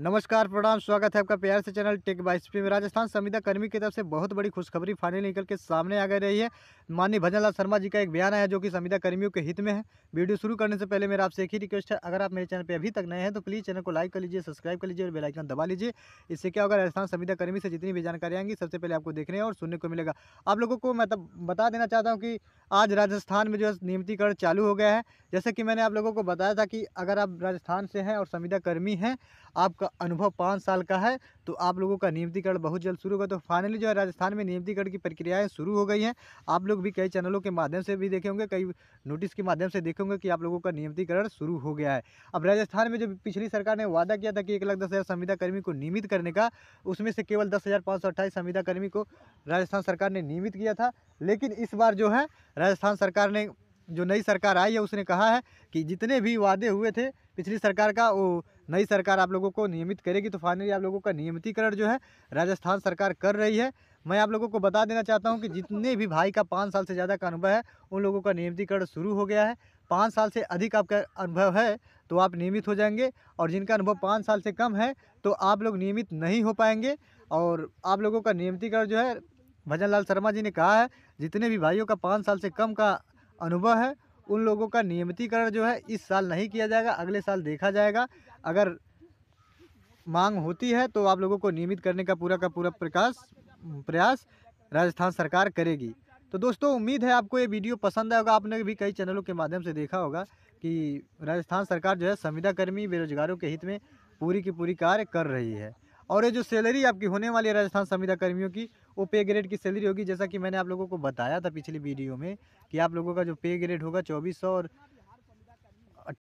नमस्कार प्रणाम स्वागत है आपका प्यार से चैनल टेक बाइस में राजस्थान संविदा कर्मी की तरफ से बहुत बड़ी खुशखबरी फाइनल निकल के सामने आ गई रही है माननीय भजनलाल शर्मा जी का एक बयान आया जो कि संविदा कर्मियों के हित में है वीडियो शुरू करने से पहले मेरा आपसे एक ही रिक्वेस्ट है अगर आप मेरे चैनल पर अभी तक नए हैं तो प्लीज़ चैनल को लाइक कर लीजिए सब्सक्राइब कर लीजिए और बेलाइकन दबा लीजिए इससे क्या होगा राजस्थान संविदा कर्मी से जितनी भी जानकारी आएंगी सबसे पहले आपको देखने और सुनने को मिलेगा आप लोगों को मैं तब बता देना चाहता हूँ कि आज राजस्थान में जो है नियमितीकरण चालू हो गया है जैसे कि मैंने आप लोगों को बताया था कि अगर आप राजस्थान से हैं और संविदा कर्मी हैं आपका अनुभव पाँच साल का है तो आप लोगों का नियमितीकरण बहुत जल्द शुरू होगा तो फाइनली जो है राजस्थान में नियमितीकरण की प्रक्रियाएँ शुरू हो गई हैं आप लोग भी कई चैनलों के माध्यम से भी देखे होंगे कई नोटिस के माध्यम से देखे होंगे कि आप लोगों का नियमितीकरण शुरू हो गया है अब राजस्थान में जो पिछली सरकार ने वादा किया था कि एक लाख दस हज़ार संविदा कर्मी को नियमित करने का उसमें से केवल दस हज़ार पाँच सौ अट्ठाईस संविदा कर्मी को राजस्थान सरकार ने नियमित किया था लेकिन इस बार जो है राजस्थान सरकार ने जो नई सरकार आई है उसने कहा है कि जितने भी वादे हुए थे पिछली सरकार का वो नई सरकार आप लोगों को नियमित करेगी तो फाइनली आप लोगों का नियमितीकरण जो है राजस्थान सरकार कर रही है मैं आप लोगों को बता देना चाहता हूँ कि जितने भी भाई का पाँच साल से ज़्यादा का अनुभव है उन लोगों का नियमितीकरण शुरू हो गया है पाँच साल से अधिक आपका अनुभव है तो आप नियमित हो जाएंगे और जिनका अनुभव पाँच साल से कम है तो आप लोग नियमित नहीं हो पाएंगे और आप लोगों का नियमितीकरण जो है भजन लाल शर्मा जी ने कहा है जितने भी भाइयों का पाँच साल से कम का अनुभव है उन लोगों का नियमितीकरण जो है इस साल नहीं किया जाएगा अगले साल देखा जाएगा अगर मांग होती है तो आप लोगों को नियमित करने का पूरा का पूरा प्रकाश प्रयास राजस्थान सरकार करेगी तो दोस्तों उम्मीद है आपको ये वीडियो पसंद आएगा आपने भी कई चैनलों के माध्यम से देखा होगा कि राजस्थान सरकार जो है संविदाकर्मी बेरोजगारों के हित में पूरी की पूरी कार्य कर रही है और ये जो सैलरी आपकी होने वाली है राजस्थान संविदा कर्मियों की वो पे ग्रेड की सैलरी होगी जैसा कि मैंने आप लोगों को बताया था पिछली वीडियो में कि आप लोगों का जो पे ग्रेड होगा चौबीस और